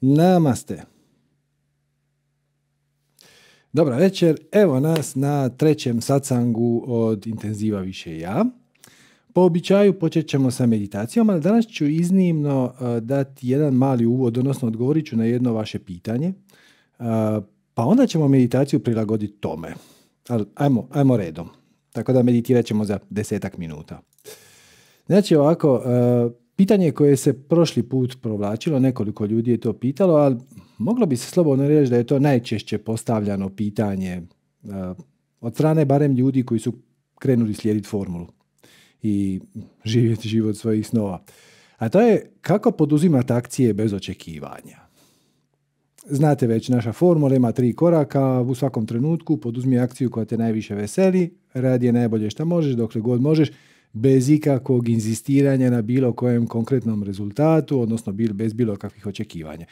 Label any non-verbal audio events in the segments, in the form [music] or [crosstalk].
Namaste. Dobra večer, evo nas na trećem satsangu od Intenziva više ja. Po običaju počet ćemo sa meditacijom, ali danas ću iznimno e, dati jedan mali uvod, odnosno odgovorit ću na jedno vaše pitanje, e, pa onda ćemo meditaciju prilagoditi tome. ajmo, ajmo redom, tako da meditirat ćemo za desetak minuta. Znači ovako, e, Pitanje koje se prošli put provlačilo, nekoliko ljudi je to pitalo, ali moglo bi se slobodno reći da je to najčešće postavljano pitanje e, od strane barem ljudi koji su krenuli slijediti formulu i živjeti život svojih snova. A to je kako poduzimati akcije bez očekivanja. Znate već, naša formula ima tri koraka, u svakom trenutku poduzmi akciju koja te najviše veseli, radi je najbolje što možeš, dokle god možeš, bez ikakvog inzistiranja na bilo kojem konkretnom rezultatu, odnosno bez bilo kakvih očekivanja.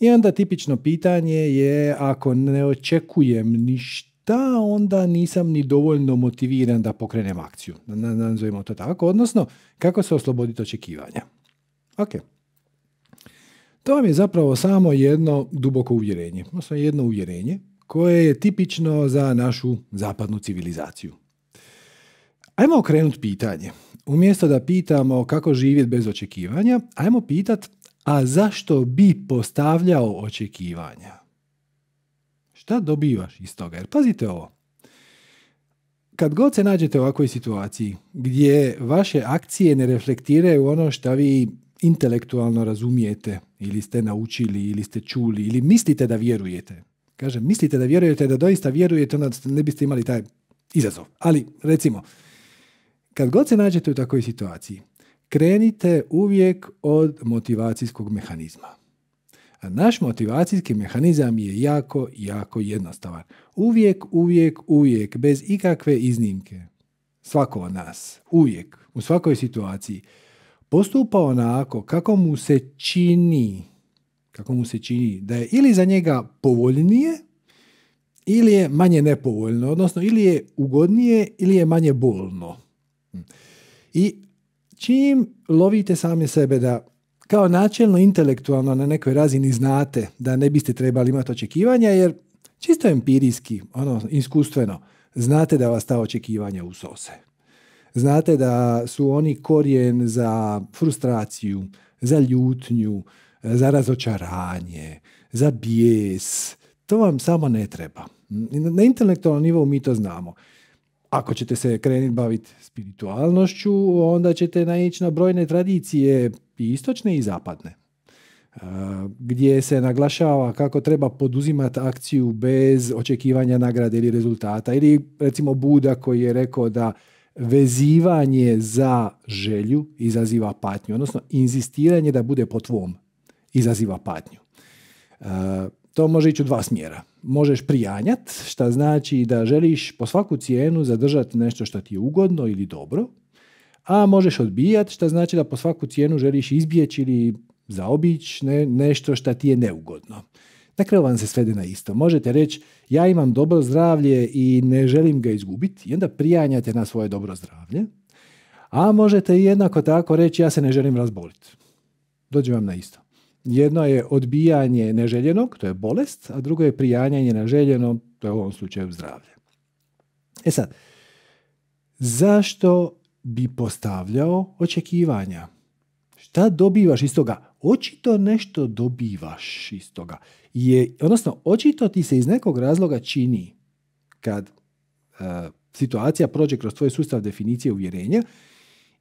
I onda tipično pitanje je ako ne očekujem ništa, onda nisam ni dovoljno motiviran da pokrenem akciju. Nazovimo to tako. Odnosno, kako se osloboditi očekivanja. Ok. To vam je zapravo samo jedno duboko uvjerenje. Odnosno jedno uvjerenje koje je tipično za našu zapadnu civilizaciju. Ajmo okrenut pitanje. Umjesto da pitamo kako živjeti bez očekivanja, ajmo pitat a zašto bi postavljao očekivanja? Šta dobivaš iz toga? Jer pazite ovo. Kad god se nađete u ovakvoj situaciji gdje vaše akcije ne reflektiraju ono što vi intelektualno razumijete ili ste naučili ili ste čuli ili mislite da vjerujete. Kažem, mislite da vjerujete, da doista vjerujete, onda ne biste imali taj izazov. Ali, recimo, kad god se nađete u takvoj situaciji, krenite uvijek od motivacijskog mehanizma. A naš motivacijski mehanizam je jako, jako jednostavan. Uvijek, uvijek, uvijek, bez ikakve iznimke. Svako od nas, uvijek, u svakoj situaciji, postupa onako kako mu se čini, kako mu se čini da je ili za njega povoljnije, ili je manje nepovoljno, odnosno ili je ugodnije, ili je manje bolno. I čim lovite sami sebe da kao načelno intelektualno na nekoj razini znate da ne biste trebali imati očekivanja jer čisto empirijski, ono iskustveno, znate da vas ta očekivanja usose. Znate da su oni korijen za frustraciju, za ljutnju, za razočaranje, za bijes. To vam samo ne treba. Na intelektualnom nivou mi to znamo ako ćete se krenuti baviti spiritualnošću, onda ćete naići na brojne tradicije i istočne i zapadne. Gdje se naglašava kako treba poduzimati akciju bez očekivanja nagrade ili rezultata. Ili recimo Buda koji je rekao da vezivanje za želju izaziva patnju, odnosno inzistiranje da bude po tvom izaziva patnju. To može ići u dva smjera možeš prijanjat, šta znači da želiš po svaku cijenu zadržati nešto što ti je ugodno ili dobro, a možeš odbijat, što znači da po svaku cijenu želiš izbjeći ili zaobić ne, nešto što ti je neugodno. Dakle, vam se svede na isto. Možete reći ja imam dobro zdravlje i ne želim ga izgubiti i onda prijanjate na svoje dobro zdravlje. A možete jednako tako reći ja se ne želim razboliti. Dođe vam na isto. Jedno je odbijanje neželjenog, to je bolest, a drugo je prijanjanje neželjenom, to je u ovom slučaju zdravlje. E sad, zašto bi postavljao očekivanja? Šta dobivaš iz toga? Očito nešto dobivaš iz toga. Je, odnosno, očito ti se iz nekog razloga čini kad e, situacija prođe kroz tvoj sustav definicije uvjerenja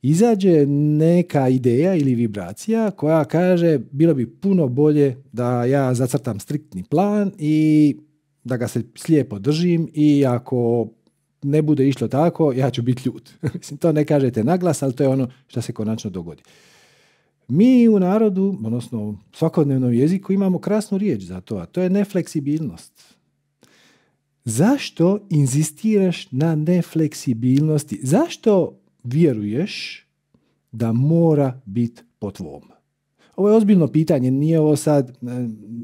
izađe neka ideja ili vibracija koja kaže bilo bi puno bolje da ja zacrtam striktni plan i da ga se slijepo držim i ako ne bude išlo tako, ja ću biti ljud. [laughs] Mislim, to ne kažete naglas, ali to je ono što se konačno dogodi. Mi u narodu, odnosno u svakodnevnom jeziku, imamo krasnu riječ za to, a to je nefleksibilnost. Zašto inzistiraš na nefleksibilnosti? Zašto vjeruješ da mora biti po tvom? Ovo je ozbiljno pitanje, nije ovo sad e,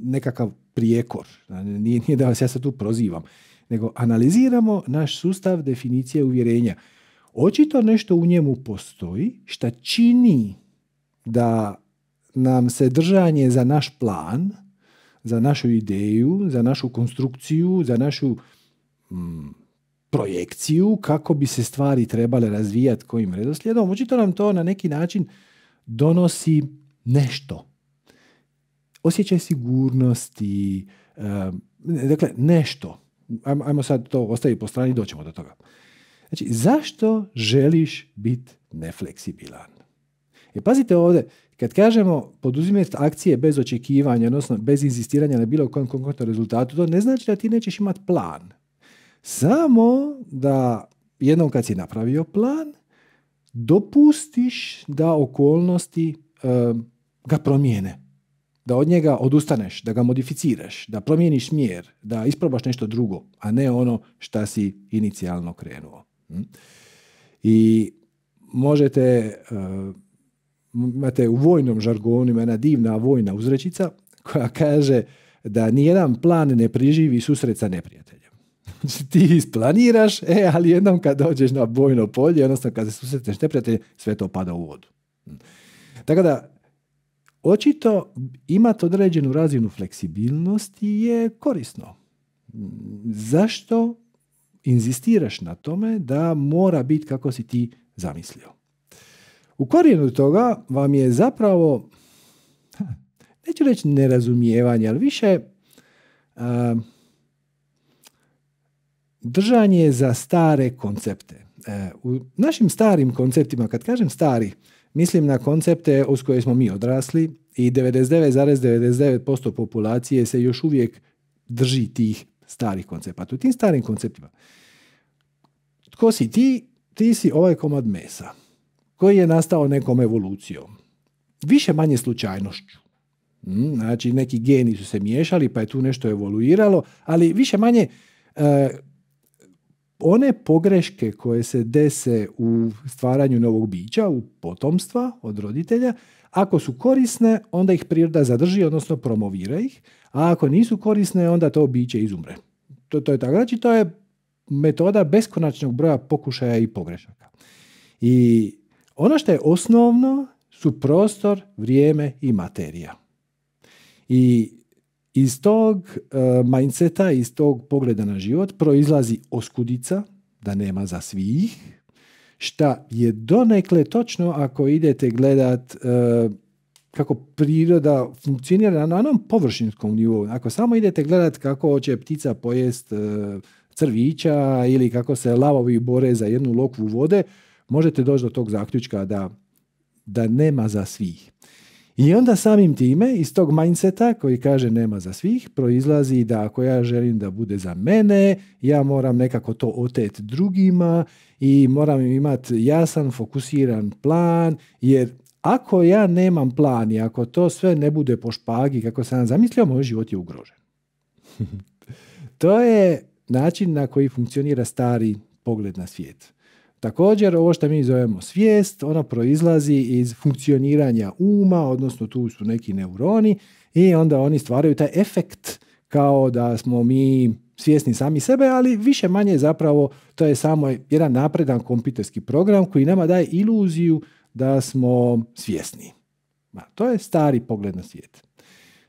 nekakav prijekor, e, nije, nije da vas ja sad tu prozivam, nego analiziramo naš sustav definicije uvjerenja. Očito nešto u njemu postoji šta čini da nam se držanje za naš plan, za našu ideju, za našu konstrukciju, za našu mm, projekciju kako bi se stvari trebale razvijati kojim redoslijedom. Očito nam to na neki način donosi nešto. Osjećaj sigurnosti, dakle nešto. Ajmo sad to ostavi po strani, i doćemo do toga. Znači, zašto želiš biti nefleksibilan? E pazite ovdje, kad kažemo poduzimati akcije bez očekivanja, odnosno bez inzistiranja na bilo kojem konkretnom rezultatu, to ne znači da ti nećeš imati plan. Samo da jednom kad si napravio plan, dopustiš da okolnosti ga promijene. Da od njega odustaneš, da ga modificiraš, da promijeniš smjer, da isprobaš nešto drugo, a ne ono šta si inicijalno krenuo. Hm? I možete, imate u vojnom žargonu jedna divna vojna uzrečica koja kaže da nijedan plan ne priživi susret neprijatelja. Znači ti isplaniraš, e, ali jednom kad dođeš na bojno polje, odnosno kad se susretneš neprijatelje, sve to pada u vodu. Mm. Tako da, očito imati određenu razinu fleksibilnosti je korisno. Mm, zašto inzistiraš na tome da mora biti kako si ti zamislio? U korijenu toga vam je zapravo, neću reći nerazumijevanje, ali više držanje za stare koncepte. E, u našim starim konceptima, kad kažem stari, mislim na koncepte uz koje smo mi odrasli i 99,99% populacije se još uvijek drži tih starih koncepata. U tim starim konceptima. Tko si ti? Ti si ovaj komad mesa koji je nastao nekom evolucijom. Više manje slučajnošću. Mm, znači, neki geni su se miješali pa je tu nešto evoluiralo, ali više manje e, one pogreške koje se dese u stvaranju novog bića, u potomstva od roditelja, ako su korisne, onda ih priroda zadrži, odnosno promovira ih, a ako nisu korisne, onda to biće izumre. To, to je tako. Znači, to je metoda beskonačnog broja pokušaja i pogrešaka. I ono što je osnovno su prostor, vrijeme i materija. I iz tog e, mindseta, iz tog pogleda na život proizlazi oskudica da nema za svih, šta je donekle točno ako idete gledat e, kako priroda funkcionira na onom površinskom nivou. Ako samo idete gledat kako hoće ptica pojest e, crvića ili kako se lavovi bore za jednu lokvu vode, možete doći do tog zaključka da, da nema za svih. I onda samim time iz tog mindseta koji kaže nema za svih proizlazi da ako ja želim da bude za mene, ja moram nekako to otet drugima i moram imati jasan, fokusiran plan jer ako ja nemam plan i ako to sve ne bude po špagi kako sam zamislio, moj život je ugrožen. [laughs] to je način na koji funkcionira stari pogled na svijet. Također, ovo što mi zovemo svijest, ona proizlazi iz funkcioniranja uma, odnosno tu su neki neuroni i onda oni stvaraju taj efekt kao da smo mi svjesni sami sebe, ali više manje zapravo to je samo jedan napredan kompjuterski program koji nama daje iluziju da smo svjesni. Ma, to je stari pogled na svijet.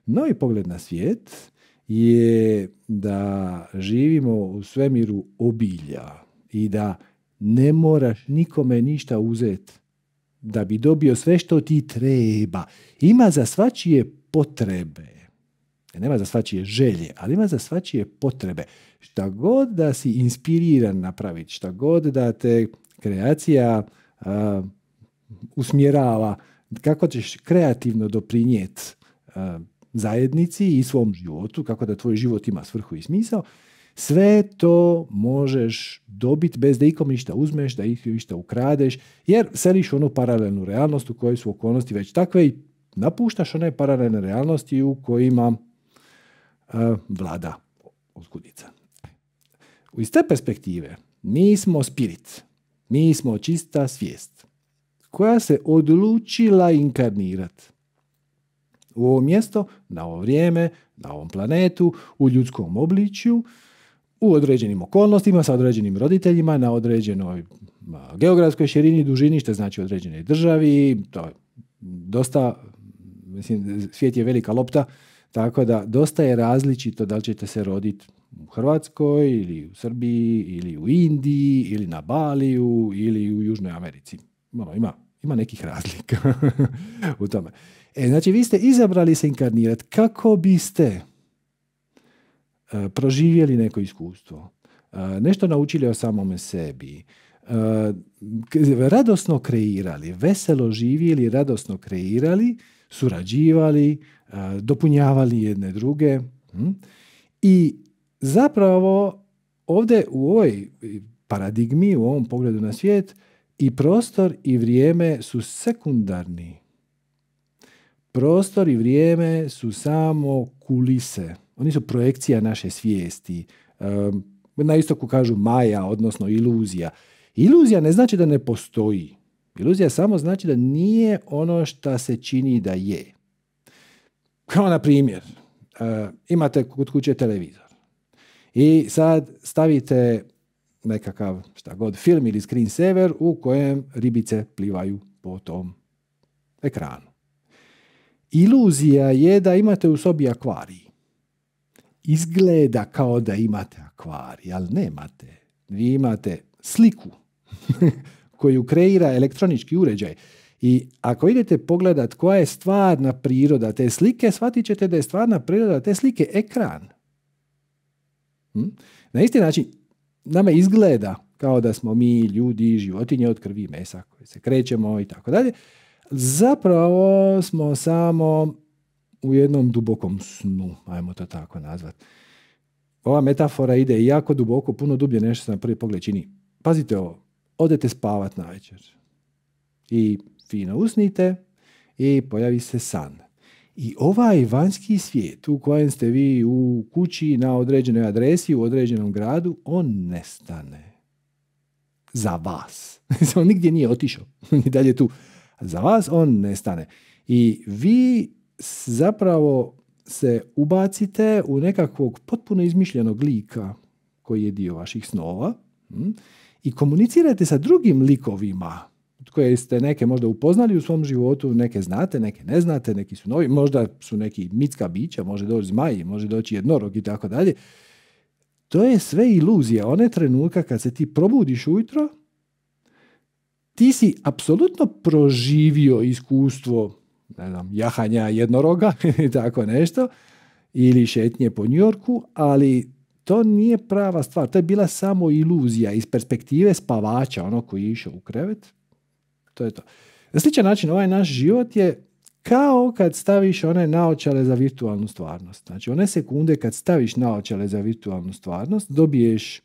Novi pogled na svijet je da živimo u svemiru obilja i da ne moraš nikome ništa uzeti da bi dobio sve što ti treba. Ima za svačije potrebe. E, nema za svačije želje, ali ima za svačije potrebe. Šta god da si inspiriran napraviti, šta god da te kreacija usmjerava, kako ćeš kreativno doprinijeti zajednici i svom životu, kako da tvoj život ima svrhu i smisao, sve to možeš dobiti bez da ikom ništa uzmeš, da ih ništa ukradeš, jer seliš u onu paralelnu realnost u kojoj su okolnosti već takve i napuštaš one paralelne realnosti u kojima e, vlada otkudica. Iz te perspektive mi smo spirit, mi smo čista svijest koja se odlučila inkarnirati u ovo mjesto, na ovo vrijeme, na ovom planetu, u ljudskom obličju – u određenim okolnostima, sa određenim roditeljima, na određenoj geografskoj širini, dužini, što znači određenoj državi, to je dosta, mislim, svijet je velika lopta, tako da dosta je različito da li ćete se roditi u Hrvatskoj ili u Srbiji ili u Indiji ili na Baliju ili u Južnoj Americi. Ono, ima, ima nekih razlika [laughs] u tome. E, znači, vi ste izabrali se inkarnirati kako biste Eh, proživjeli neko iskustvo, eh, nešto naučili o samome sebi, eh, radosno kreirali, veselo živjeli, radosno kreirali, surađivali, dopunjavali jedne druge. Hm? I zapravo ovdje u ovoj paradigmi, u ovom pogledu na svijet, i prostor i vrijeme su sekundarni. Prostor i vrijeme su samo kulise. Oni su projekcija naše svijesti. Na istoku kažu maja, odnosno iluzija. Iluzija ne znači da ne postoji. Iluzija samo znači da nije ono što se čini da je. Kao na primjer, e, imate kod kuće televizor i sad stavite nekakav šta god film ili screensaver u kojem ribice plivaju po tom ekranu. Iluzija je da imate u sobi akvarij izgleda kao da imate akvarij, ali nemate. Vi imate sliku [laughs] koju kreira elektronički uređaj. I ako idete pogledat koja je stvarna priroda te slike, shvatit ćete da je stvarna priroda te slike ekran. Hm? Na isti način, nama izgleda kao da smo mi ljudi, životinje od krvi i mesa koje se krećemo i tako dalje. Zapravo smo samo u jednom dubokom snu, ajmo to tako nazvat. Ova metafora ide jako duboko, puno dublje nešto se na prvi pogled čini. Pazite ovo, odete spavat na večer i fino usnite i pojavi se san. I ovaj vanjski svijet u kojem ste vi u kući na određenoj adresi, u određenom gradu, on nestane. Za vas. [laughs] on nigdje nije otišao. I [laughs] dalje tu. Za vas on nestane. I vi zapravo se ubacite u nekakvog potpuno izmišljenog lika koji je dio vaših snova hm, i komunicirajte sa drugim likovima koje ste neke možda upoznali u svom životu, neke znate, neke ne znate, neki su novi, možda su neki mitska bića, može doći zmaj, može doći jednorog i tako dalje. To je sve iluzija. One trenutka kad se ti probudiš ujutro, ti si apsolutno proživio iskustvo ne znam, jahanja jednoroga [laughs] i tako nešto, ili šetnje po Njorku, ali to nije prava stvar. To je bila samo iluzija iz perspektive spavača, ono koji je išao u krevet. To je to. Na sličan način, ovaj naš život je kao kad staviš one naočale za virtualnu stvarnost. Znači, one sekunde kad staviš naočale za virtualnu stvarnost, dobiješ e,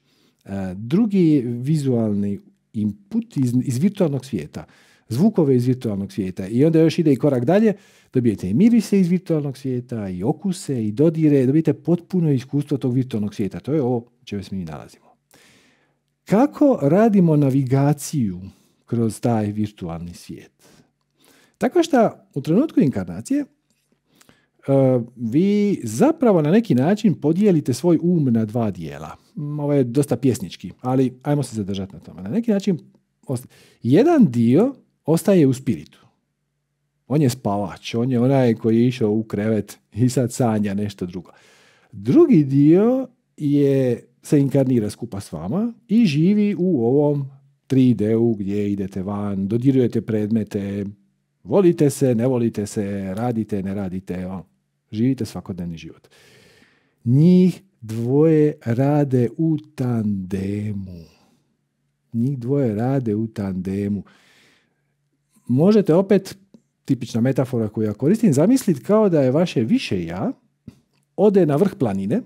drugi vizualni input iz, iz virtualnog svijeta zvukove iz virtualnog svijeta. I onda još ide i korak dalje, dobijete i mirise iz virtualnog svijeta, i okuse, i dodire, dobijete potpuno iskustvo tog virtualnog svijeta. To je ovo čemu se mi nalazimo. Kako radimo navigaciju kroz taj virtualni svijet? Tako što u trenutku inkarnacije e, vi zapravo na neki način podijelite svoj um na dva dijela. Mm, ovo je dosta pjesnički, ali ajmo se zadržati na tome. Na neki način, jedan dio ostaje u spiritu. On je spavač, on je onaj koji je išao u krevet i sad sanja nešto drugo. Drugi dio je, se inkarnira skupa s vama i živi u ovom 3D-u gdje idete van, dodirujete predmete, volite se, ne volite se, radite, ne radite, ono, živite svakodnevni život. Njih dvoje rade u tandemu. Njih dvoje rade u tandemu možete opet, tipična metafora koju ja koristim, zamisliti kao da je vaše više ja ode na vrh planine,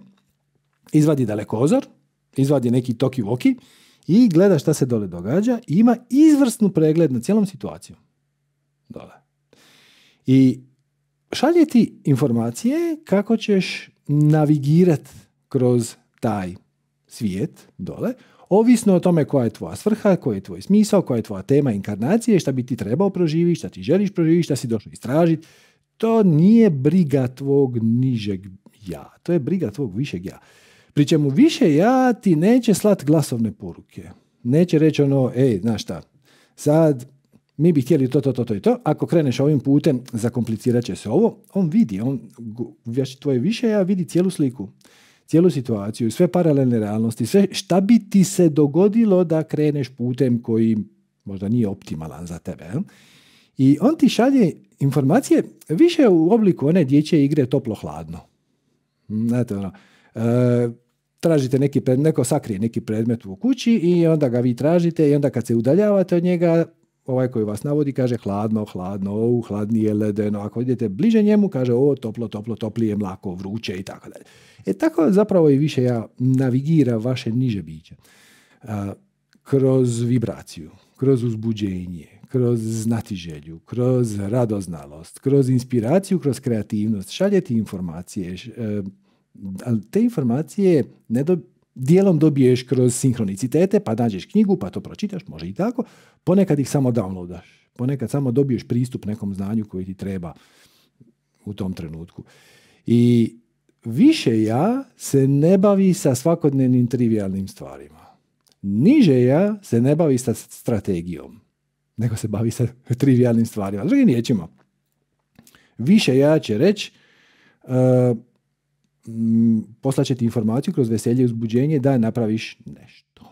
izvadi dalekozor, izvadi neki toki voki i gleda šta se dole događa i ima izvrsnu pregled na cijelom situaciju. Dole. I šalje ti informacije kako ćeš navigirati kroz taj svijet dole, ovisno o tome koja je tvoja svrha, koji je tvoj smisao, koja je tvoja tema inkarnacije, šta bi ti trebao proživiti, šta ti želiš proživiti, šta si došao istražiti, to nije briga tvog nižeg ja, to je briga tvog višeg ja. Pri čemu više ja ti neće slat glasovne poruke. Neće reći ono, ej, znaš šta, sad mi bi htjeli to, to, to, to i to. Ako kreneš ovim putem, zakomplicirat će se ovo. On vidi, on, tvoje više ja vidi cijelu sliku cijelu situaciju, sve paralelne realnosti, sve šta bi ti se dogodilo da kreneš putem koji možda nije optimalan za tebe. I on ti šalje informacije više u obliku one dječje igre toplo-hladno. Mm, znate, ono, e, tražite neki neko sakrije neki predmet u kući i onda ga vi tražite i onda kad se udaljavate od njega, ovaj koji vas navodi kaže hladno, hladno, hladni je ledeno. Ako idete bliže njemu, kaže o, toplo, toplo, toplije, mlako, vruće i tako dalje. E tako zapravo i više ja navigira vaše niže biće. kroz vibraciju, kroz uzbuđenje, kroz znatiželju, kroz radoznalost, kroz inspiraciju, kroz kreativnost. Šaljete informacije, e, ali te informacije ne do, dijelom dobiješ kroz sinhronicitete, pa nađeš knjigu, pa to pročitaš, može i tako. Ponekad ih samo downloadaš, ponekad samo dobiješ pristup nekom znanju koji ti treba u tom trenutku. I više ja se ne bavi sa svakodnevnim trivialnim stvarima. Niže ja se ne bavi sa strategijom, nego se bavi sa trivialnim stvarima. Drugim riječima, više ja će reći, e, Mm, poslaće ti informaciju kroz veselje i uzbuđenje da napraviš nešto.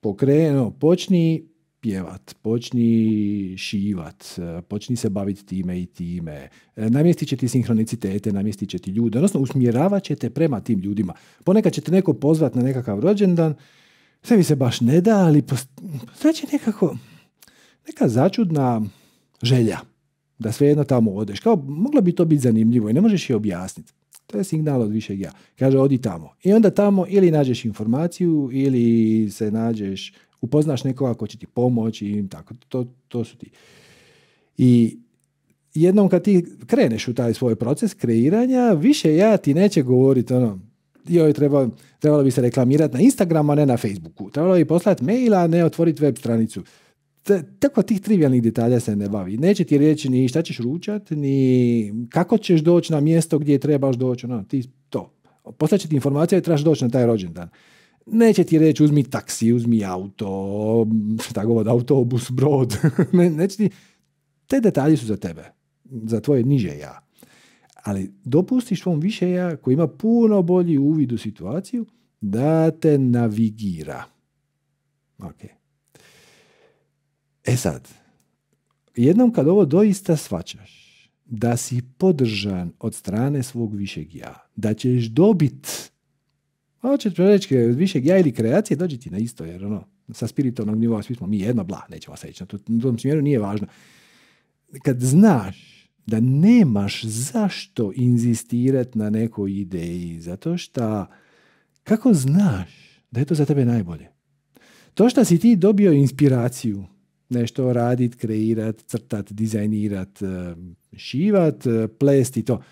Pokreno, počni pjevat, počni šivat, počni se baviti time i time, e, namjestit će ti sinhronicitete, namjestit će ti ljude, odnosno usmjeravat će te prema tim ljudima. Ponekad će te neko pozvat na nekakav rođendan, sve mi se baš ne da, ali znači nekako, neka začudna želja da svejedno tamo odeš. Kao, moglo bi to biti zanimljivo i ne možeš je objasniti. To je signal od višeg ja. Kaže, odi tamo. I onda tamo ili nađeš informaciju ili se nađeš, upoznaš nekoga ko će ti pomoći i tako. To, to su ti. I jednom kad ti kreneš u taj svoj proces kreiranja, više ja ti neće govoriti ono, joj, trebalo bi se reklamirati na Instagramu, a ne na Facebooku. Trebalo bi poslati maila, a ne otvoriti web stranicu tako tih trivialnih detalja se ne bavi. Neće ti reći ni šta ćeš ručat, ni kako ćeš doći na mjesto gdje trebaš doći, ono, ti to. ti informacija i trebaš doći na taj rođendan. Neće ti reći uzmi taksi, uzmi auto, tako autobus, brod. [laughs] ne, neće ti... Te detalje su za tebe, za tvoje niže ja. Ali dopustiš svom više ja koji ima puno bolji uvid u situaciju da te navigira. Ok. E sad, jednom kad ovo doista svačaš, da si podržan od strane svog višeg ja, da ćeš dobit Hoće reći od višeg ja ili kreacije dođi ti na isto, jer ono, sa spiritualnog nivoa svi smo mi jedno, bla, nećemo se ići na tom smjeru, nije važno. Kad znaš da nemaš zašto inzistirati na nekoj ideji, zato što kako znaš da je to za tebe najbolje? To što si ti dobio inspiraciju nešto raditi, kreirati, crtat, dizajnirat, eh, šivat, eh, plesti, to.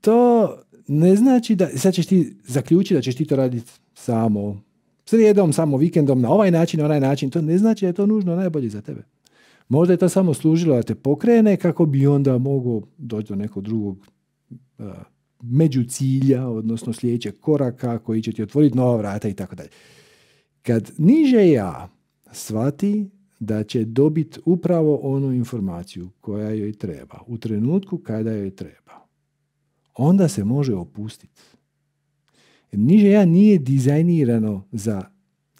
To ne znači da, sad ćeš ti zaključiti da ćeš ti to raditi samo srijedom, samo vikendom, na ovaj način, na onaj način. To ne znači da je to nužno najbolje za tebe. Možda je to samo služilo da te pokrene kako bi onda mogao doći do nekog drugog eh, među cilja, odnosno sljedećeg koraka koji će ti otvoriti nova vrata i tako dalje. Kad niže ja shvati da će dobiti upravo onu informaciju koja joj treba, u trenutku kada joj treba. Onda se može opustiti. Niže ja nije dizajnirano za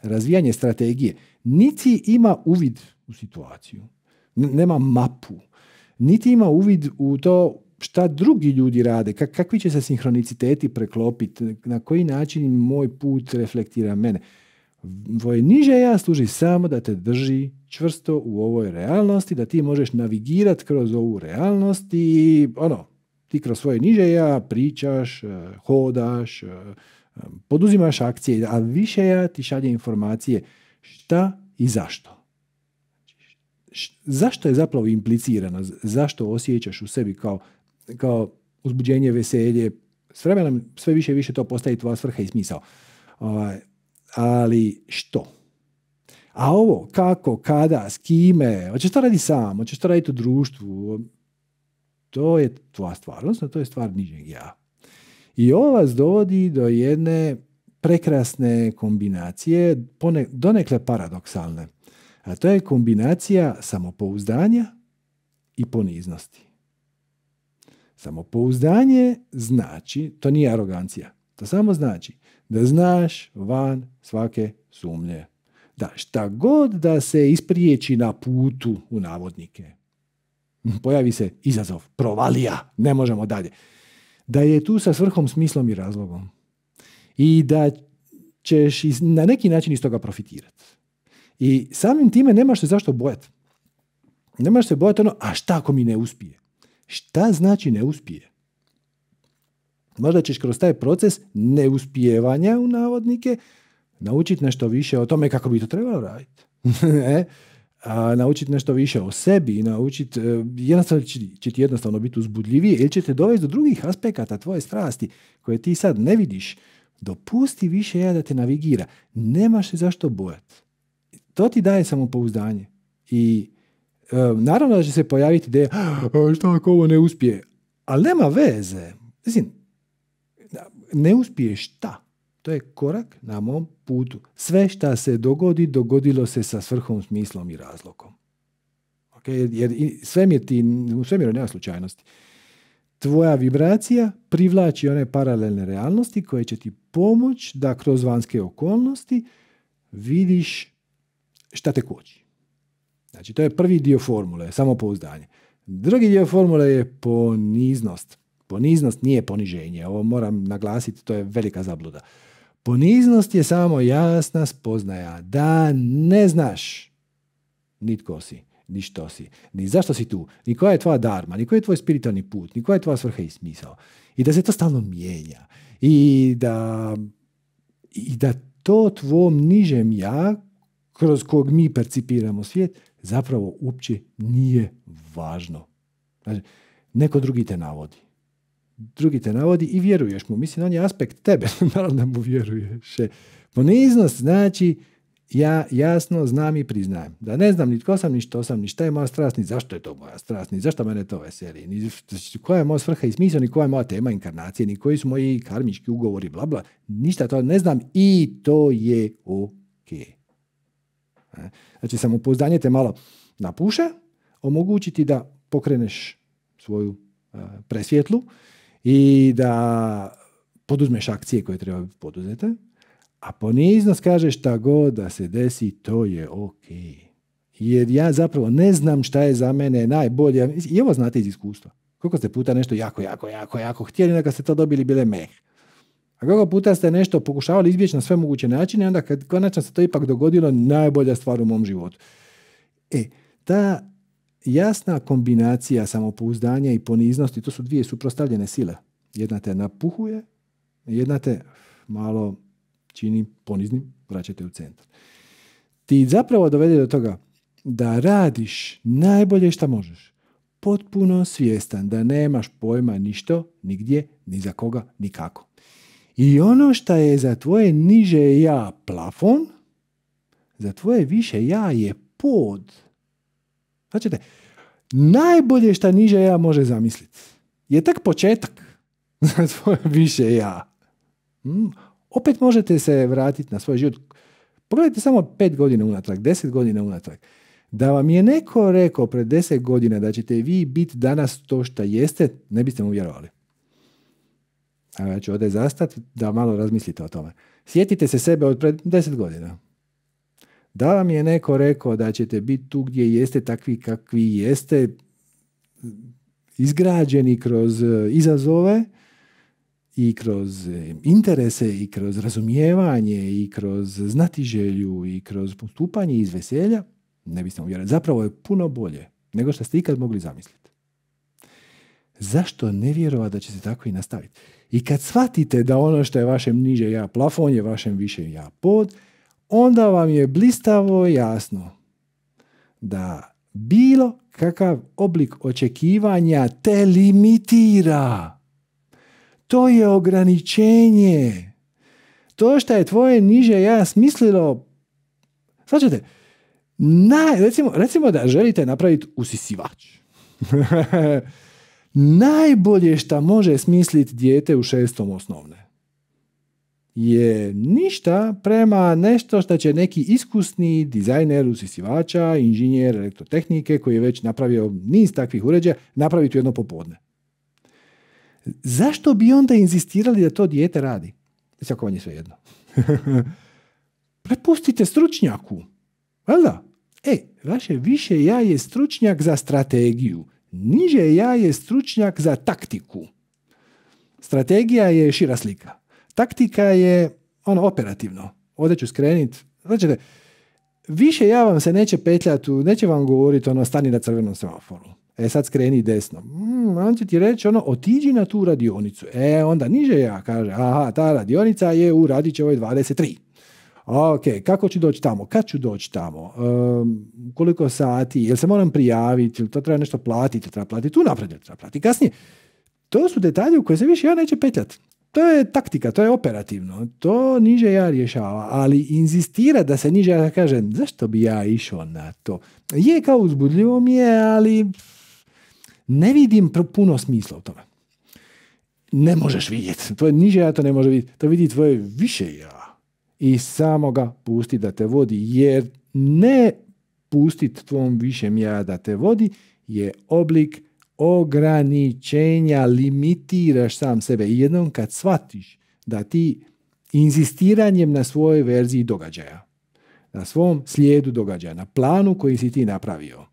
razvijanje strategije. Niti ima uvid u situaciju, nema mapu, niti ima uvid u to šta drugi ljudi rade, kak- kakvi će se sinhroniciteti preklopiti, na koji način moj put reflektira mene niže ja služi samo da te drži čvrsto u ovoj realnosti, da ti možeš navigirati kroz ovu realnost i ono, ti kroz svoje niže ja pričaš, e, hodaš, e, e, poduzimaš akcije, a više ja ti šalje informacije šta i zašto. Zašto je zapravo implicirano? Zašto osjećaš u sebi kao, kao uzbuđenje, veselje? S vremenom sve više i više to postaje tvoja svrha i smisao. Ovaj, ali što? A ovo, kako, kada, s kime, hoćeš to raditi sam, hoćeš to raditi u društvu, to je tvoja stvar, odnosno to je stvar nižeg ja. I ovo vas dovodi do jedne prekrasne kombinacije, donekle paradoksalne. A to je kombinacija samopouzdanja i poniznosti. Samopouzdanje znači, to nije arogancija, to samo znači da znaš van svake sumnje. Da šta god da se ispriječi na putu u navodnike. Pojavi se izazov, provalija, ne možemo dalje. Da je tu sa svrhom, smislom i razlogom. I da ćeš na neki način iz toga profitirati. I samim time nemaš se zašto bojati. Nemaš se bojati ono, a šta ako mi ne uspije? Šta znači ne uspije? Možda ćeš kroz taj proces neuspijevanja u navodnike naučiti nešto više o tome kako bi to trebalo raditi. [laughs] E, a naučiti nešto više o sebi i naučiti, e, jednostavno će, ti jednostavno biti uzbudljiviji ili će te dovesti do drugih aspekata tvoje strasti koje ti sad ne vidiš. Dopusti više ja da te navigira. Nemaš se zašto bojati. To ti daje samopouzdanje. I e, naravno da će se pojaviti ideja što ako ovo ne uspije, ali nema veze. Mislim, ne uspiješ šta. To je korak na mom putu. Sve šta se dogodi, dogodilo se sa svrhom, smislom i razlogom. Okay? Jer svemir ti, u svemiru nema slučajnosti. Tvoja vibracija privlači one paralelne realnosti koje će ti pomoć da kroz vanjske okolnosti vidiš šta te koči. Znači, to je prvi dio formule, samopouzdanje. Drugi dio formule je poniznost. Poniznost nije poniženje, ovo moram naglasiti, to je velika zabluda. Poniznost je samo jasna spoznaja da ne znaš tko si, ni što si, ni zašto si tu, ni koja je tvoja darma, ni koji je tvoj spiritualni put, ni koja je tvoja svrha i smisao. I da se to stalno mijenja. I da, i da to tvom nižem ja, kroz kog mi percipiramo svijet, zapravo uopće nije važno. Znači, neko drugi te navodi drugi te navodi i vjeruješ mu. Mislim, on je aspekt tebe, [laughs] naravno da mu vjeruješ. Poniznost znači ja jasno znam i priznajem. Da ne znam ni tko sam, ni što sam, ni šta je moja strast, ni zašto je to moja strast, ni zašto mene to veseli, ni koja je moja svrha i smisla, ni koja je moja tema inkarnacije, ni koji su moji karmički ugovori, blabla, Ništa to ne znam i to je ok. E? Znači, samopouzdanje te malo napuše, omogućiti da pokreneš svoju e, presvjetlu i da poduzmeš akcije koje treba poduzete, a poniznost kaže šta god da se desi, to je ok. Jer ja zapravo ne znam šta je za mene najbolje. I ovo znate iz iskustva. Koliko ste puta nešto jako, jako, jako, jako htjeli, onda kad ste to dobili, bile meh. A koliko puta ste nešto pokušavali izbjeći na sve moguće načine, onda kad konačno se to ipak dogodilo, najbolja stvar u mom životu. E, ta Jasna kombinacija samopouzdanja i poniznosti, to su dvije suprostavljene sile. Jedna te napuhuje, jedna te malo čini poniznim, vraćate u centar. Ti zapravo dovede do toga da radiš najbolje što možeš. Potpuno svjestan da nemaš pojma ništo, nigdje, ni za koga, nikako. I ono što je za tvoje niže ja plafon, za tvoje više ja je pod Znači, najbolje šta niže ja može zamisliti je tak početak za svoje [laughs] više ja. Mm. Opet možete se vratiti na svoj život. Pogledajte samo pet godina unatrag, deset godina unatrag. Da vam je neko rekao pred deset godina da ćete vi biti danas to što jeste, ne biste mu vjerovali. A ja ću ovdje zastati da malo razmislite o tome. Sjetite se sebe od pred deset godina. Da vam je neko rekao da ćete biti tu gdje jeste, takvi kakvi jeste, izgrađeni kroz e, izazove i kroz e, interese i kroz razumijevanje i kroz znatiželju i kroz postupanje iz veselja, ne biste mu Zapravo je puno bolje nego što ste ikad mogli zamisliti. Zašto ne vjerova da će se tako i nastaviti? I kad shvatite da ono što je vašem niže ja plafon je vašem više ja pod, onda vam je blistavo jasno da bilo kakav oblik očekivanja te limitira. To je ograničenje. To što je tvoje niže ja smislilo, Svačate, recimo, recimo da želite napraviti usisivač. [laughs] Najbolje što može smisliti dijete u šestom osnovne je ništa prema nešto što će neki iskusni dizajner usisivača, inženjer elektrotehnike koji je već napravio niz takvih uređaja, napraviti jedno popodne. Zašto bi onda inzistirali da to dijete radi? Svako vam je sve jedno. [laughs] Prepustite stručnjaku. Valjda? E, vaše više ja je stručnjak za strategiju. Niže ja je stručnjak za taktiku. Strategija je šira slika. Taktika je ono operativno. Ovdje ću skreniti. Znači, više ja vam se neće petljati, neće vam govoriti ono stani na crvenom semaforu. E sad skreni desno. Mm, on će ti reći ono otiđi na tu radionicu. E onda niže ja kaže aha ta radionica je u Radićevoj 23. Ok, kako ću doći tamo? Kad ću doći tamo? Um, koliko sati? Jel se moram prijaviti? Jel to treba nešto platiti? Treba platiti tu napred? Treba platiti kasnije? To su detalji u koje se više ja neće petljati to je taktika, to je operativno. To niže ja rješava, ali inzistira da se niže ja kaže zašto bi ja išao na to? Je kao uzbudljivo mi je, ali ne vidim puno smisla u tome. Ne možeš vidjeti. To niže ja to ne može vidjeti. To vidi tvoje više ja. I samo ga pusti da te vodi, jer ne pustiti tvom višem ja da te vodi je oblik ograničenja, limitiraš sam sebe. I jednom kad shvatiš da ti inzistiranjem na svojoj verziji događaja, na svom slijedu događaja, na planu koji si ti napravio.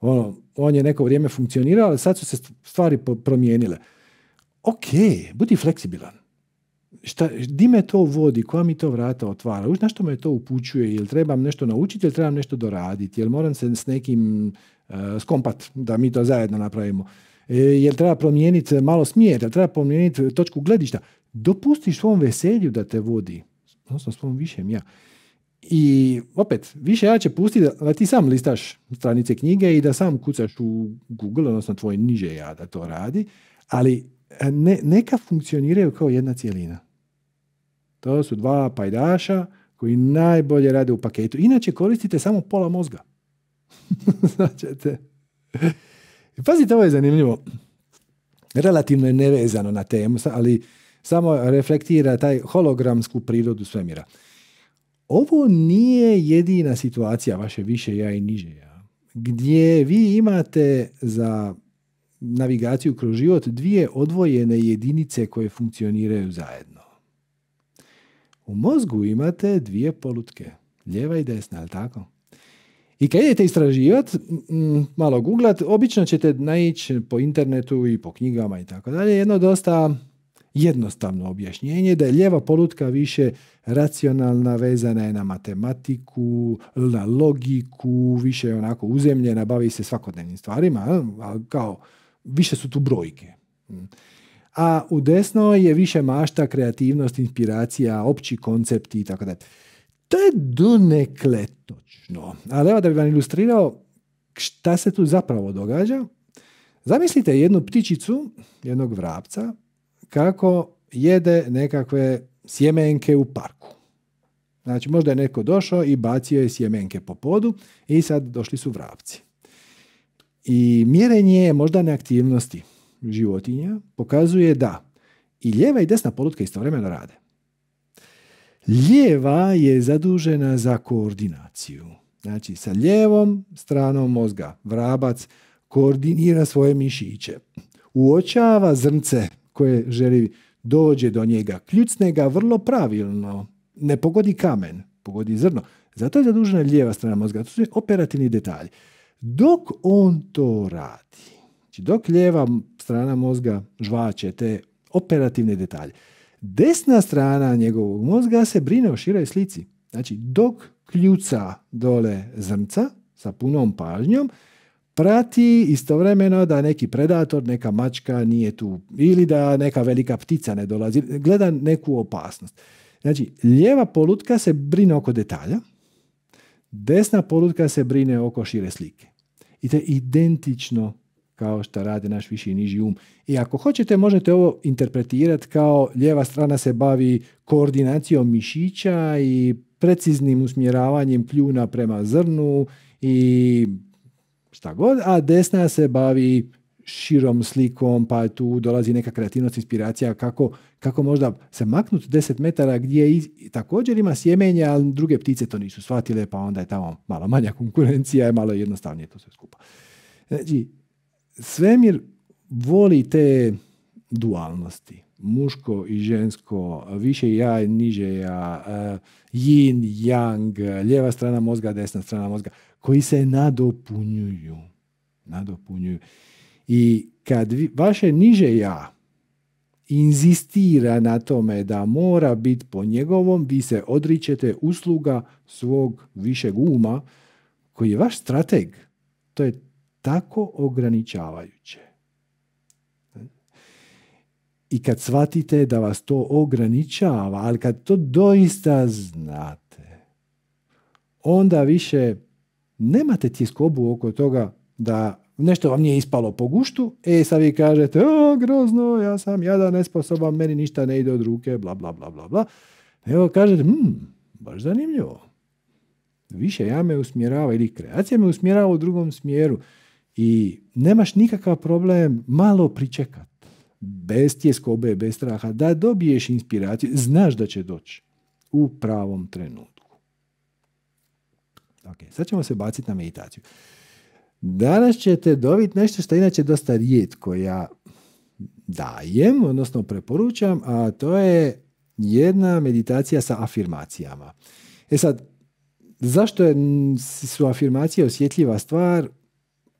Ono, on je neko vrijeme funkcionirao, ali sad su se stvari promijenile. Ok, budi fleksibilan. Šta, di me to vodi, koja mi to vrata otvara, na što me to upućuje, jel trebam nešto naučiti, jel trebam nešto doraditi, jel moram se s nekim E, skompat da mi to zajedno napravimo. E, jel treba promijeniti e, malo smjer, jel treba promijeniti točku gledišta. Dopustiš svom veselju da te vodi, odnosno svom višem ja. I opet, više ja će pustiti da, ti sam listaš stranice knjige i da sam kucaš u Google, odnosno tvoj niže ja da to radi, ali ne, neka funkcioniraju kao jedna cijelina. To su dva pajdaša koji najbolje rade u paketu. Inače koristite samo pola mozga. [laughs] Značete. Pazite, ovo je zanimljivo. Relativno je nevezano na temu, ali samo reflektira taj hologramsku prirodu svemira. Ovo nije jedina situacija vaše više ja i niže ja, gdje vi imate za navigaciju kroz život dvije odvojene jedinice koje funkcioniraju zajedno. U mozgu imate dvije polutke, lijeva i desna, ali tako? I kad idete istraživati, malo googlat, obično ćete naići po internetu i po knjigama i tako dalje, jedno dosta jednostavno objašnjenje da je lijeva polutka više racionalna, vezana je na matematiku, na logiku, više je onako uzemljena, bavi se svakodnevnim stvarima, a kao više su tu brojke. Mm. A u desno je više mašta, kreativnost, inspiracija, opći koncepti i tako dalje. To je donekle točno. Ali evo da bih vam ilustrirao šta se tu zapravo događa. Zamislite jednu ptičicu, jednog vrapca, kako jede nekakve sjemenke u parku. Znači, možda je neko došao i bacio je sjemenke po podu i sad došli su vrapci. I mjerenje možda neaktivnosti životinja pokazuje da i lijeva i desna polutka istovremeno rade. Lijeva je zadužena za koordinaciju. Znači, sa lijevom stranom mozga vrabac koordinira svoje mišiće. Uočava zrnce koje želi dođe do njega. Kljucne ga vrlo pravilno. Ne pogodi kamen, pogodi zrno. Zato je zadužena lijeva strana mozga. To su operativni detalji. Dok on to radi, znači dok lijeva strana mozga žvače te operativne detalje, Desna strana njegovog mozga se brine o široj slici. Znači, dok kljuca dole zrnca sa punom pažnjom, prati istovremeno da neki predator, neka mačka nije tu ili da neka velika ptica ne dolazi, gleda neku opasnost. Znači, lijeva polutka se brine oko detalja, desna polutka se brine oko šire slike. I to je identično kao što radi naš viši i niži um. I ako hoćete, možete ovo interpretirati kao lijeva strana se bavi koordinacijom mišića i preciznim usmjeravanjem kljuna prema zrnu i šta god, a desna se bavi širom slikom, pa tu dolazi neka kreativnost, inspiracija, kako, kako možda se maknuti 10 metara gdje također ima sjemenja, ali druge ptice to nisu shvatile, pa onda je tamo malo manja konkurencija, je malo jednostavnije to sve skupa. Znači, svemir voli te dualnosti. Muško i žensko, više ja, niže ja, e, yin, yang, ljeva strana mozga, desna strana mozga, koji se nadopunjuju. Nadopunjuju. I kad vi, vaše niže ja inzistira na tome da mora biti po njegovom, vi se odričete usluga svog višeg uma, koji je vaš strateg. To je tako ograničavajuće. I kad shvatite da vas to ograničava, ali kad to doista znate, onda više nemate tjeskobu oko toga da nešto vam nije ispalo po guštu, e sad vi kažete, o, grozno, ja sam jadan, nesposoban, meni ništa ne ide od ruke, bla, bla, bla, bla, bla. Evo kažete, hmm, baš zanimljivo. Više ja me usmjerava ili kreacija me usmjerava u drugom smjeru. I nemaš nikakav problem malo pričekat. Bez tjeskobe, bez straha. Da dobiješ inspiraciju. Znaš da će doći u pravom trenutku. Ok, sad ćemo se baciti na meditaciju. Danas ćete dobiti nešto što inače dosta rijetko ja dajem, odnosno preporučam, a to je jedna meditacija sa afirmacijama. E sad, zašto su afirmacije osjetljiva stvar?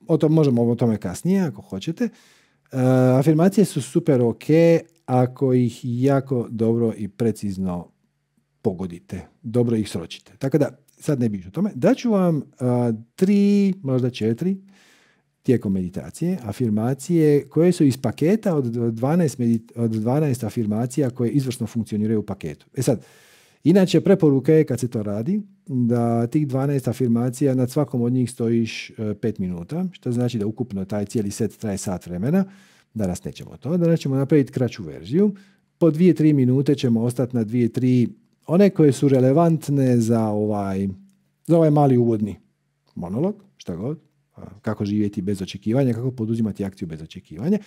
o možemo o tome kasnije ako hoćete. E, afirmacije su super ok ako ih jako dobro i precizno pogodite, dobro ih sročite. Tako da, sad ne bih o tome. Daću vam e, tri, možda četiri, tijekom meditacije, afirmacije koje su iz paketa od 12, od 12 afirmacija koje izvrsno funkcioniraju u paketu. E sad, Inače, preporuke je kad se to radi, da tih 12 afirmacija nad svakom od njih stojiš 5 e, minuta, što znači da ukupno taj cijeli set traje sat vremena. Danas nećemo to, danas ćemo napraviti kraću verziju. Po 2-3 minute ćemo ostati na 2-3 one koje su relevantne za ovaj, za ovaj mali uvodni monolog, šta god, kako živjeti bez očekivanja, kako poduzimati akciju bez očekivanja.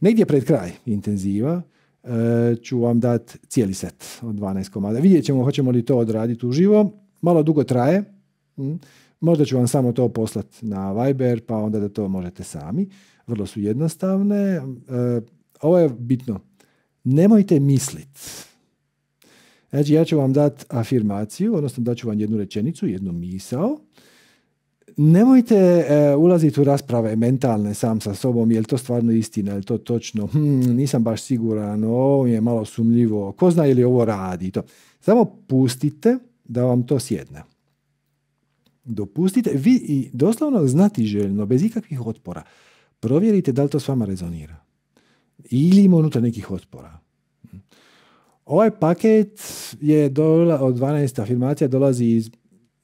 Negdje pred kraj intenziva, E, ću vam dati cijeli set od 12 komada. Vidjet ćemo hoćemo li to odraditi uživo. Malo dugo traje. Mm. Možda ću vam samo to poslati na Viber, pa onda da to možete sami. Vrlo su jednostavne. E, ovo je bitno. Nemojte misliti. Znači, ja ću vam dati afirmaciju, odnosno dat ću vam jednu rečenicu, jednu misao, Nemojte e, ulaziti u rasprave mentalne sam sa sobom, je li to stvarno istina, je li to točno, hm, nisam baš siguran, ovo mi je malo sumljivo, ko zna je li ovo radi. To. Samo pustite da vam to sjedne. Dopustite, vi i doslovno znati željno, bez ikakvih otpora, provjerite da li to s vama rezonira. Ili ima unutar nekih otpora. Ovaj paket je dola, od 12 afirmacija dolazi iz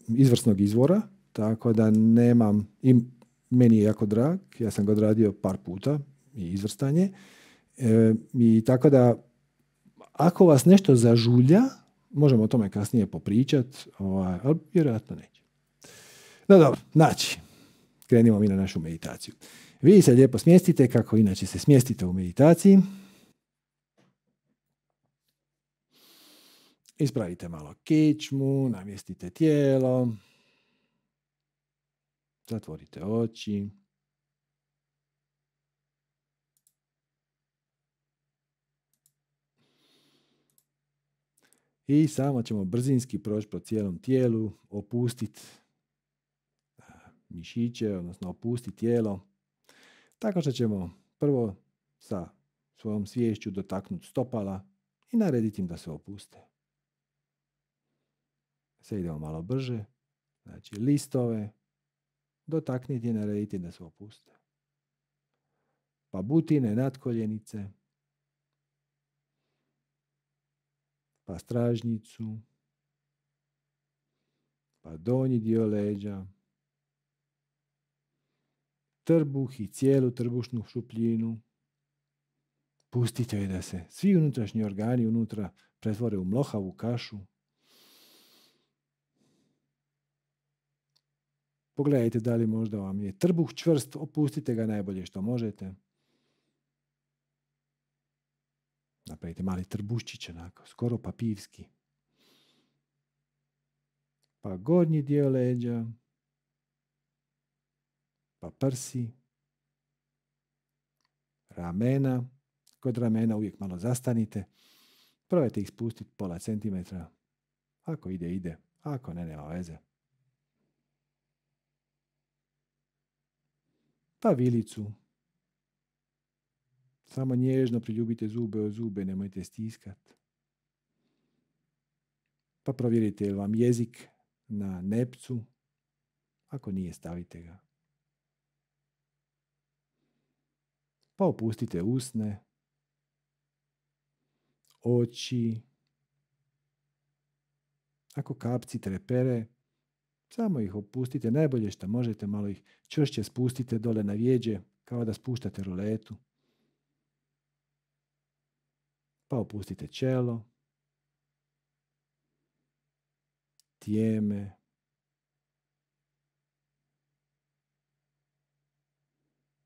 izvrsnog izvora, tako da nemam, i meni je jako drag, ja sam ga odradio par puta i izvrstanje. E, I tako da, ako vas nešto zažulja, možemo o tome kasnije popričat, ovaj, ali vjerojatno neće. No dobro, znači, krenimo mi na našu meditaciju. Vi se lijepo smjestite kako inače se smjestite u meditaciji. Ispravite malo kičmu, namjestite tijelo. Zatvorite oči. I samo ćemo brzinski proći po cijelom tijelu, opustiti mišiće, odnosno opustiti tijelo. Tako što ćemo prvo sa svojom sviješću dotaknuti stopala i narediti im da se opuste. Sve idemo malo brže. Znači listove, dotakni narediti da se opuste. Pa butine nadkoljenice, pa stražnicu, pa donji dio leđa, trbuh i cijelu trbušnu šupljinu. Pustite je da se svi unutrašnji organi unutra pretvore u mlohavu kašu, Pogledajte da li možda vam je trbuh čvrst, opustite ga najbolje što možete. Napravite mali trbuščić, onako, skoro papivski. Pa gornji dio leđa, pa prsi, ramena, kod ramena uvijek malo zastanite. Probajte ih spustiti pola centimetra. Ako ide, ide. Ako ne, nema veze. pa vilicu. Samo nježno priljubite zube od zube, nemojte stiskat. Pa provjerite vam jezik na nepcu. Ako nije, stavite ga. Pa opustite usne, oči. Ako kapci trepere, samo ih opustite najbolje što možete, malo ih čvršće spustite dole na vjeđe, kao da spuštate ruletu. Pa opustite čelo, tijeme,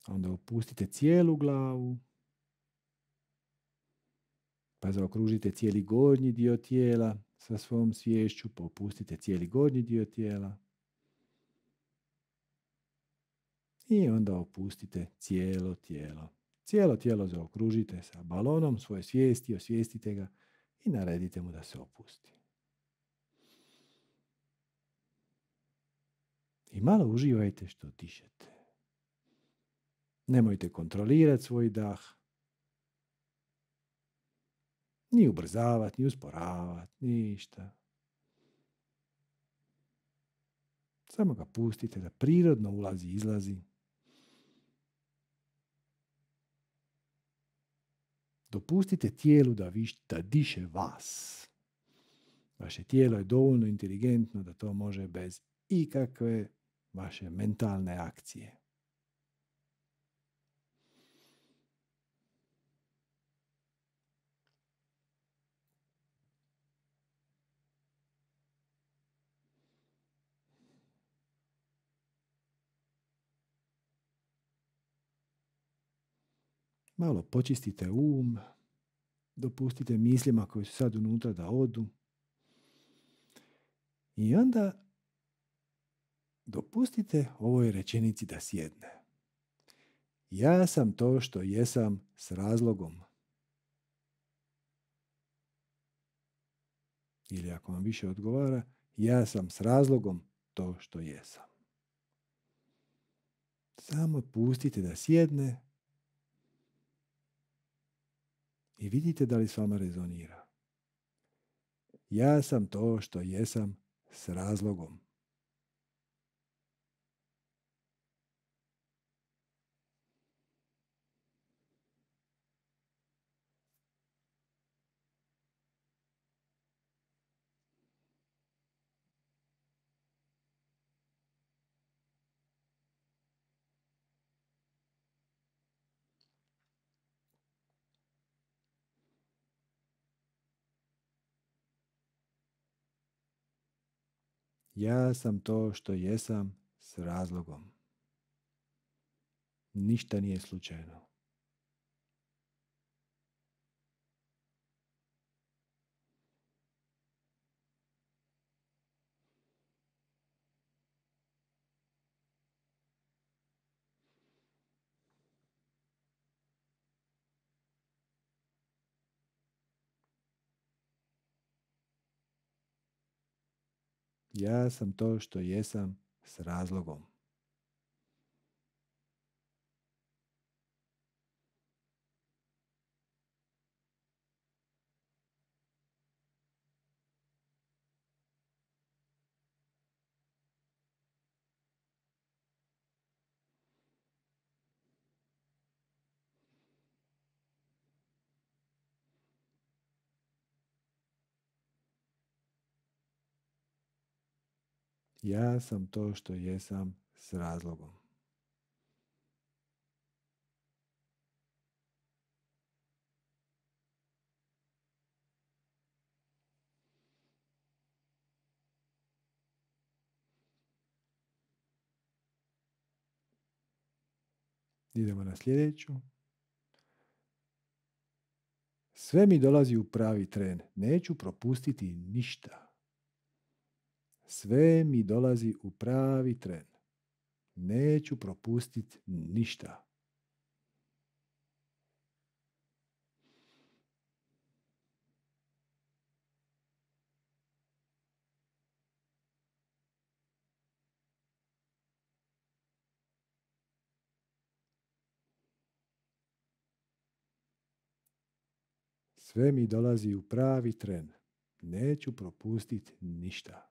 Onda opustite cijelu glavu. Pa zaokružite cijeli gornji dio tijela sa svom sviješću, popustite cijeli gornji dio tijela. I onda opustite cijelo tijelo. Cijelo tijelo zaokružite sa balonom svoje svijesti, osvijestite ga i naredite mu da se opusti. I malo uživajte što dišete. Nemojte kontrolirati svoj dah, ni ubrzavati, ni usporavati, ništa. Samo ga pustite da prirodno ulazi i izlazi. Dopustite tijelu da, viš, da diše vas. Vaše tijelo je dovoljno inteligentno da to može bez ikakve vaše mentalne akcije. Malo počistite um, dopustite mislima koji su sad unutra da odu. I onda dopustite ovoj rečenici da sjedne. Ja sam to što jesam s razlogom. Ili ako vam više odgovara, ja sam s razlogom to što jesam. Samo pustite da sjedne I vidite da li s vama rezonira. Ja sam to što jesam s razlogom. Ja sam to što jesam s razlogom. Ništa nije slučajno. Ja sam to što jesam s razlogom. Ja sam to što jesam s razlogom. Idemo na sljedeću. Sve mi dolazi u pravi tren. Neću propustiti ništa. Sve mi dolazi u pravi tren. Neću propustiti ništa. Sve mi dolazi u pravi tren. Neću propustiti ništa.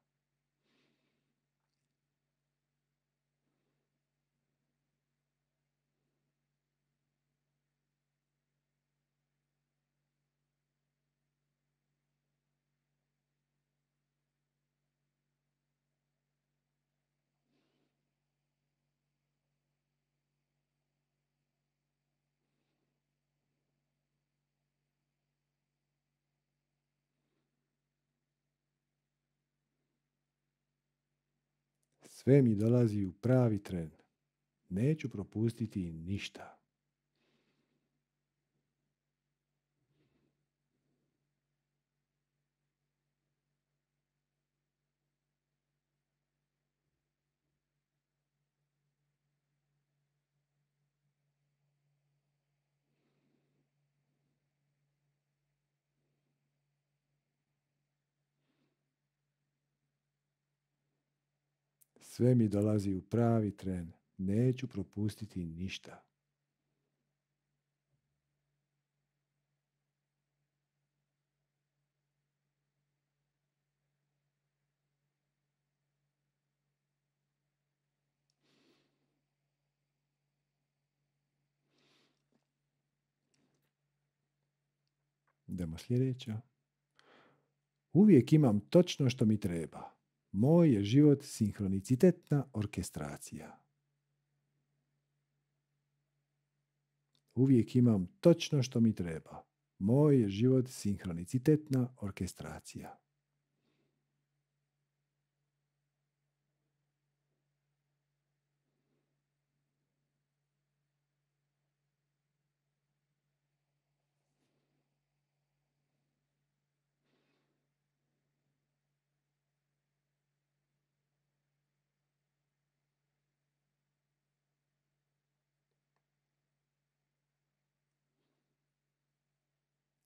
Sve mi dolazi u pravi tren. Neću propustiti ništa. Sve mi dolazi u pravi tren. Neću propustiti ništa. Idemo sljedeća. Uvijek imam točno što mi treba. Moj je život sinhronicitetna orkestracija. Uvijek imam točno što mi treba. Moj je život sinhronicitetna orkestracija.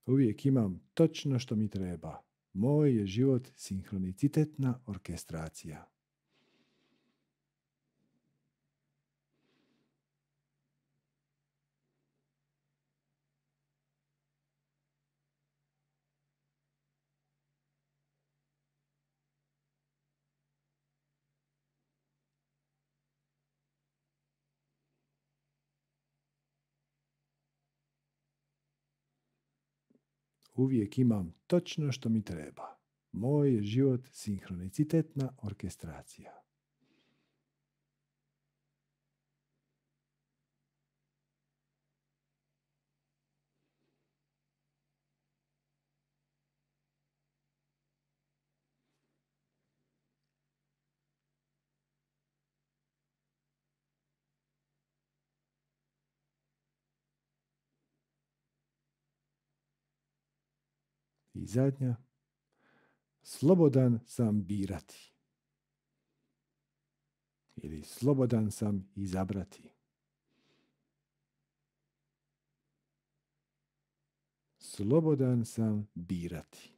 Uvijek imam točno što mi treba. Moj je život sinhronicitetna orkestracija. uvijek imam točno što mi treba. Moj je život sinhronicitetna orkestracija. i zadnja, slobodan sam birati. Ili slobodan sam izabrati. Slobodan sam birati.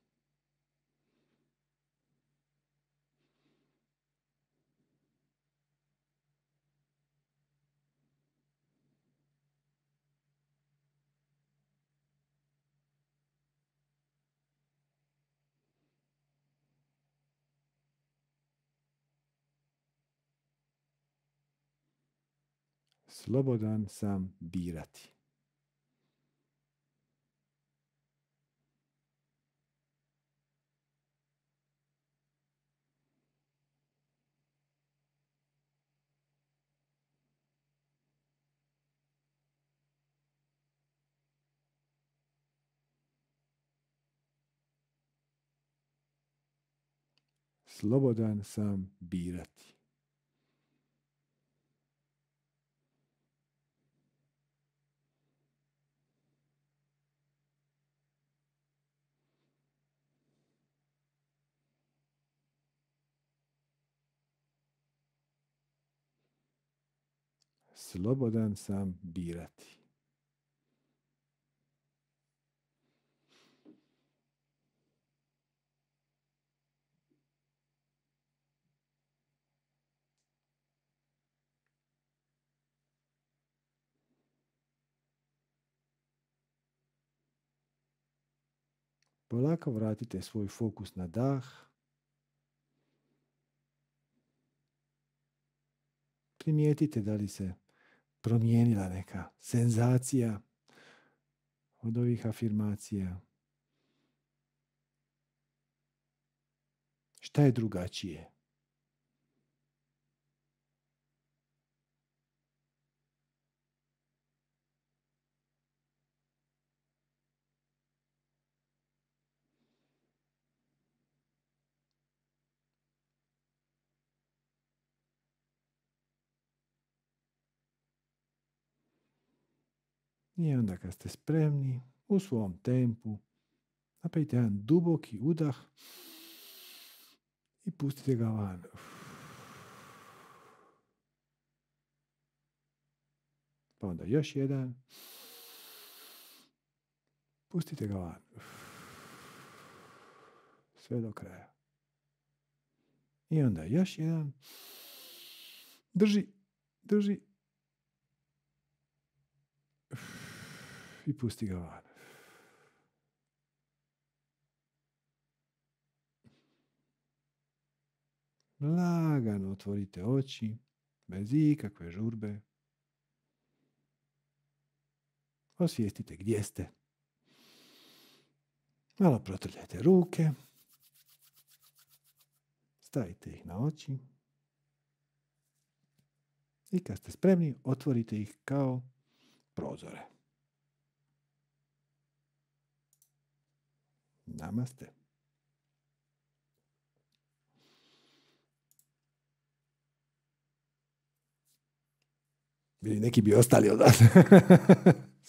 slobodan sam birati. slobodan sam birati. slobodan sam birati. Polako vratite svoj fokus na dah. Primijetite da li se promijenila neka senzacija od ovih afirmacija. Šta je drugačije? I onda kad ste spremni, u svom tempu, napravite jedan duboki udah i pustite ga van. Pa onda još jedan. Pustite ga van. Sve do kraja. I onda još jedan. Drži, drži. i pusti ga van. Lagano otvorite oči, bez ikakve žurbe. Osvijestite gdje ste. Malo protrljajte ruke. Stavite ih na oči. I kad ste spremni, otvorite ih kao prozore. Namaste. Bili neki bi ostali od nas. [laughs]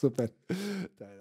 Super.